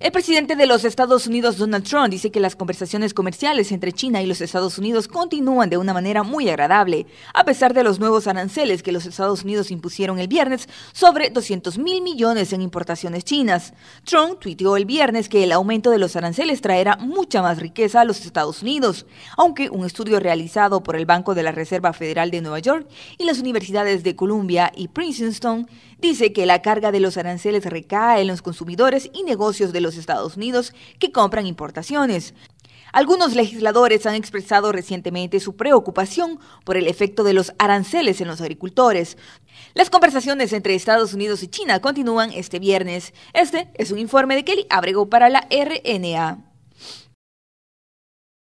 El presidente de los Estados Unidos, Donald Trump, dice que las conversaciones comerciales entre China y los Estados Unidos continúan de una manera muy agradable, a pesar de los nuevos aranceles que los Estados Unidos impusieron el viernes sobre 200 mil millones en importaciones chinas. Trump tuiteó el viernes que el aumento de los aranceles traerá mucha más riqueza a los Estados Unidos, aunque un estudio realizado por el Banco de la Reserva Federal de Nueva York y las universidades de Columbia y Princeton dice que la carga de los aranceles recae en los consumidores y negocios de los Estados Unidos que compran importaciones. Algunos legisladores han expresado recientemente su preocupación por el efecto de los aranceles en los agricultores. Las conversaciones entre Estados Unidos y China continúan este viernes. Este es un informe de Kelly Abrego para la RNA.